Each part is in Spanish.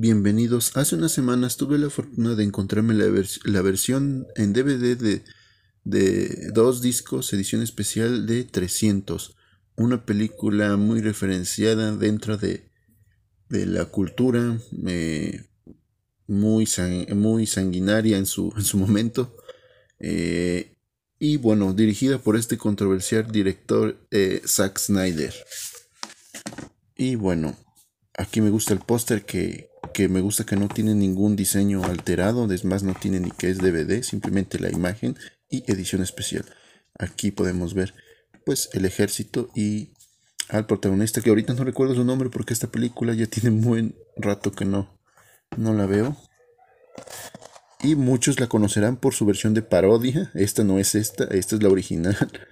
Bienvenidos. Hace unas semanas tuve la fortuna de encontrarme la, versión en DVD de, dos discos, edición especial de 300, una película muy referenciada dentro de, la cultura, eh, muy, muy, sanguinaria en su, en su momento. Eh, y bueno, dirigida por este controversial director eh, Zack Snyder. Y bueno, aquí me gusta el póster que, que me gusta que no tiene ningún diseño alterado, es más, no tiene ni que es DVD, simplemente la imagen y edición especial. Aquí podemos ver pues el ejército y al protagonista que ahorita no recuerdo su nombre porque esta película ya tiene buen rato que no no la veo. Y muchos la conocerán por su versión de parodia. Esta no es esta, esta es la original.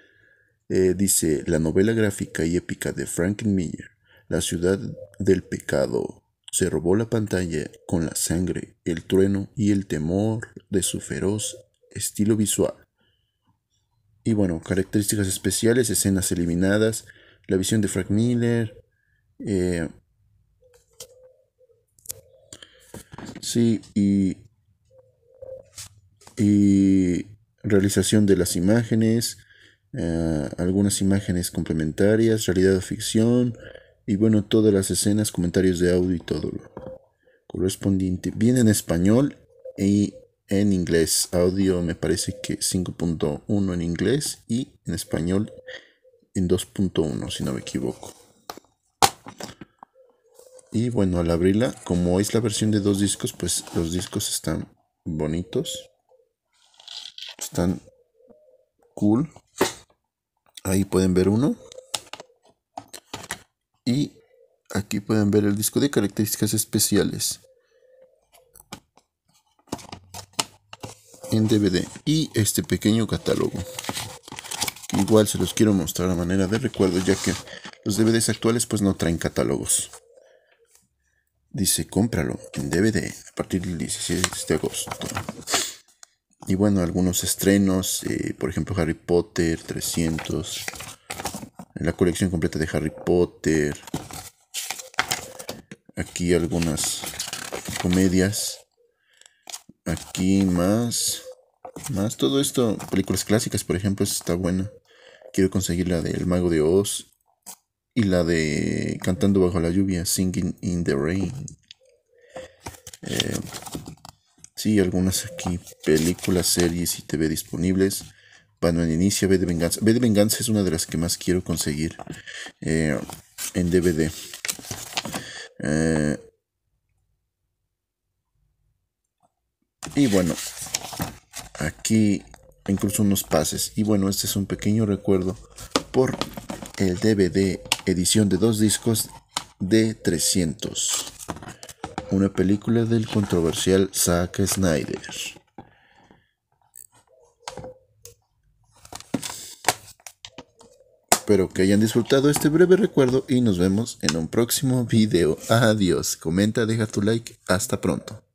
Eh, dice la novela gráfica y épica de Frank Miller, La ciudad del pecado, se robó la pantalla con la sangre, el trueno y el temor de su feroz estilo visual. Y bueno, características especiales, escenas eliminadas, la visión de Frank Miller. Eh, sí, y, y realización de las imágenes, eh, algunas imágenes complementarias, realidad o ficción, y bueno, todas las escenas, comentarios de audio y todo lo correspondiente. Viene en español y en inglés. Audio me parece que 5.1 en inglés y en español en 2.1, si no me equivoco. Y bueno, al abrirla, como es la versión de dos discos, pues los discos están bonitos. Están cool. Ahí pueden ver uno y aquí pueden ver el disco de características especiales en DVD y este pequeño catálogo. Igual se los quiero mostrar a manera de recuerdo ya que los DVDs actuales pues no traen catálogos. Dice cómpralo en DVD a partir del 16 de agosto. Y bueno, algunos estrenos, eh, por ejemplo Harry Potter 300, la colección completa de Harry Potter. Aquí algunas comedias. Aquí más. Más todo esto. Películas clásicas, por ejemplo, está buena. Quiero conseguir la de El Mago de Oz. Y la de Cantando bajo la lluvia, Singing in the Rain. Eh, sí, algunas aquí películas, series y TV disponibles. Bueno, Inicia, B de Venganza. B de Venganza es una de las que más quiero conseguir eh, en DVD. Eh, y bueno, aquí incluso unos pases. Y bueno, este es un pequeño recuerdo por el DVD edición de dos discos de 300. Una película del controversial Zack Snyder. Espero que hayan disfrutado este breve recuerdo y nos vemos en un próximo video. Adiós. Comenta, deja tu like. Hasta pronto.